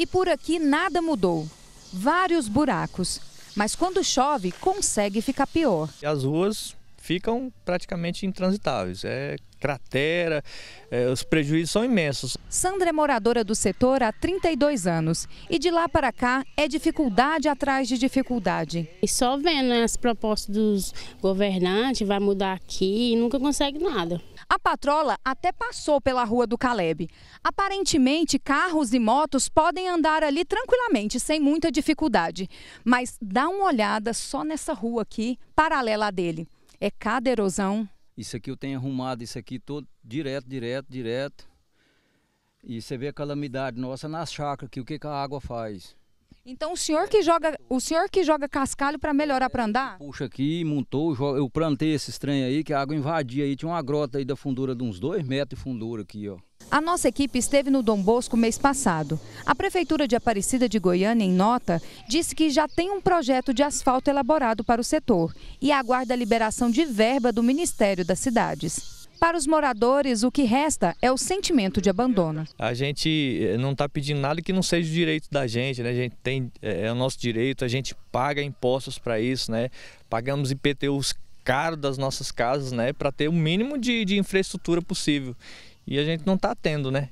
E por aqui nada mudou. Vários buracos. Mas quando chove, consegue ficar pior. as ruas ficam praticamente intransitáveis. É cratera, é, os prejuízos são imensos. Sandra é moradora do setor há 32 anos e de lá para cá é dificuldade atrás de dificuldade. E só vendo né, as propostas dos governantes, vai mudar aqui e nunca consegue nada. A patrola até passou pela rua do Caleb. Aparentemente, carros e motos podem andar ali tranquilamente, sem muita dificuldade. Mas dá uma olhada só nessa rua aqui, paralela à dele. É cada erosão. Isso aqui eu tenho arrumado, isso aqui todo direto, direto, direto. E você vê a calamidade nossa na chácara aqui, o que, que a água faz? Então o senhor que joga, o senhor que joga cascalho para melhorar para andar? É, puxa aqui, montou, eu plantei esse estranho aí que a água invadia aí, tinha uma grota aí da fundura de uns dois metros de fundura aqui, ó. A nossa equipe esteve no Dom Bosco mês passado. A Prefeitura de Aparecida de Goiânia, em nota, disse que já tem um projeto de asfalto elaborado para o setor e aguarda a liberação de verba do Ministério das Cidades. Para os moradores, o que resta é o sentimento de abandono. A gente eh, não está pedindo nada que não seja o direito da gente, né? A gente tem, eh, é o nosso direito, a gente paga impostos para isso, né? Pagamos IPTUs caro das nossas casas, né? Para ter o mínimo de, de infraestrutura possível. E a gente não está tendo, né?